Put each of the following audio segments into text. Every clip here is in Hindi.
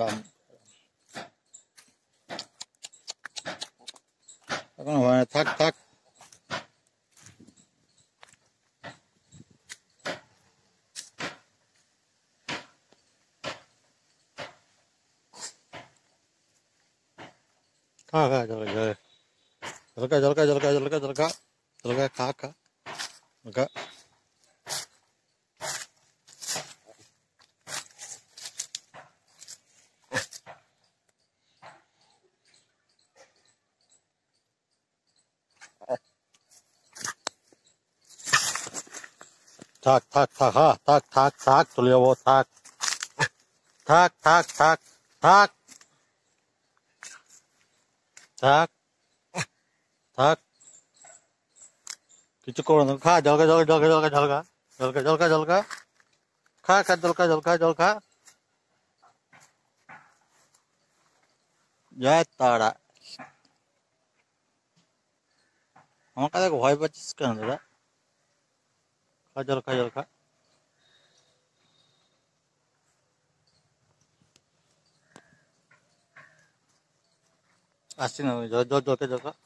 राम এখন হয় থাক থাক खा खा जल गए जलका जलका जलका जलका जलका जलका खा खा जलका tak tak tak ha tak tak tak duruyor o tak. Tak tak tak tak. Tak. Tak. किचु को खा जलका जलका जलका जलका जलका जलका जलका जलका खा खा जलका जलका जलका जय तारा আমাকে ভয় পাচ্ছিস কেন দাদা kajal kajal kak asin jodoh jodoh kajal kak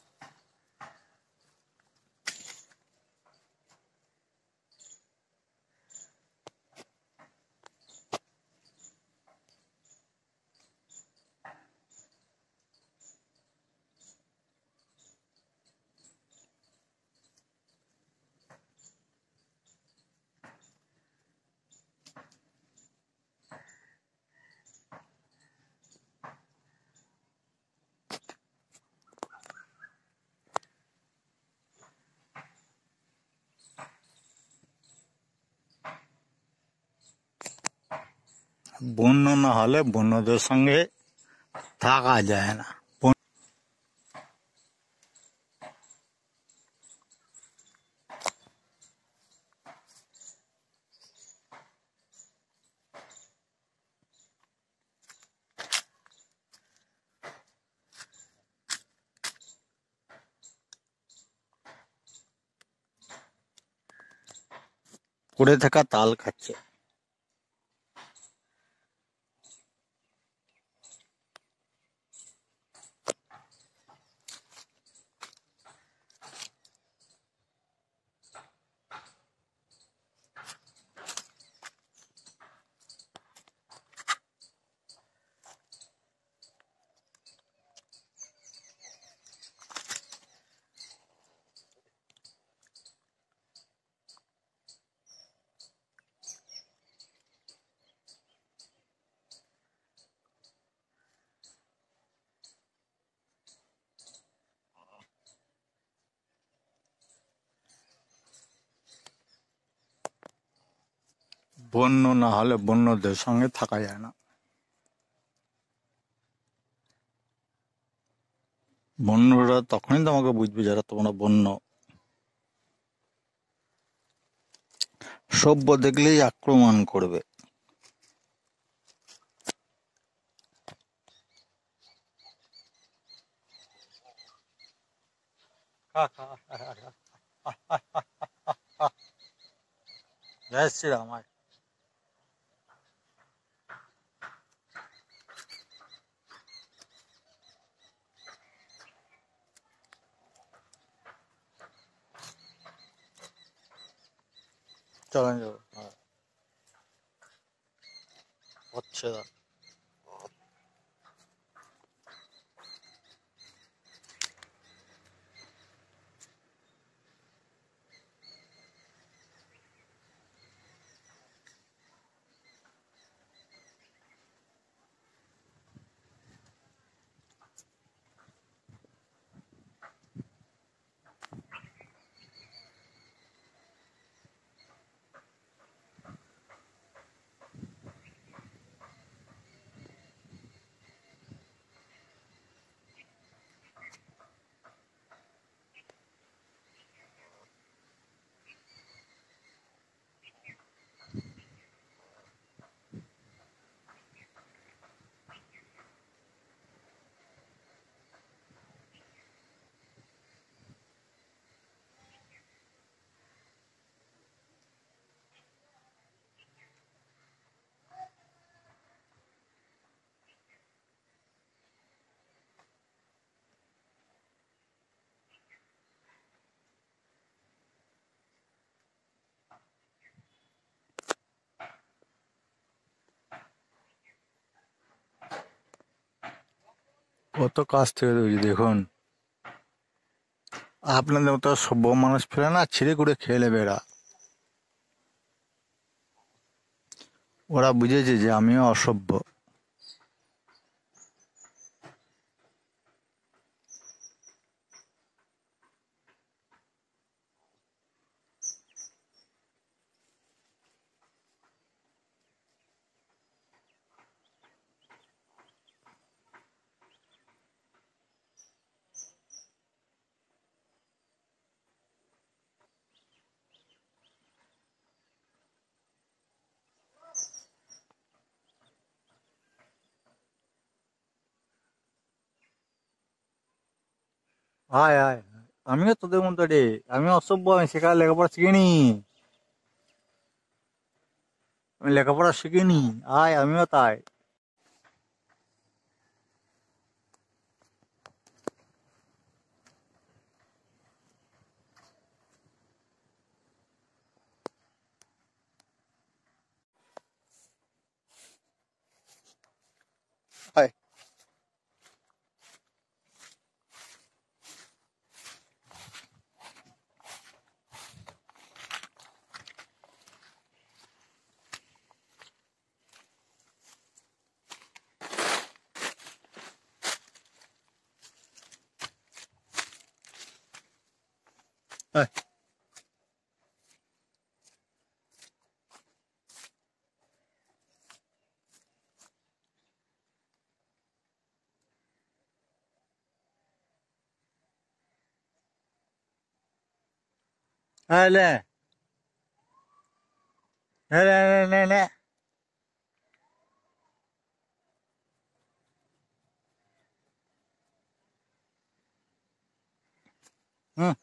বুন্ন না হলে বন্যদের সঙ্গে থাকা যায় না পড়ে থাকা তাল খাচ্ছে বন্য না হলে বন্যদের সঙ্গে থাকা যায় না বন্যরা তখনই তোমাকে বুঝবে যারা তোমরা বন্য সভ্য দেখলেই আক্রমণ করবে জয় শ্রীরামায় चलन जो কত কাজ থেকে তৈরি দেখুন আপনাদের মতো সভ্য মানুষ ফেলে না ছিঁড়ে করে খেয়ে নেবে এরা ওরা বুঝেছে যে আমিও অসভ্য হায় হায় আমিও তোদের মতো রে আমি অসভ্য আমি সেখানে লেখাপড়া শিখিনি আমি লেখাপড়া শিখিনি আয় আমিও তাই 来来，来来来来来，嗯。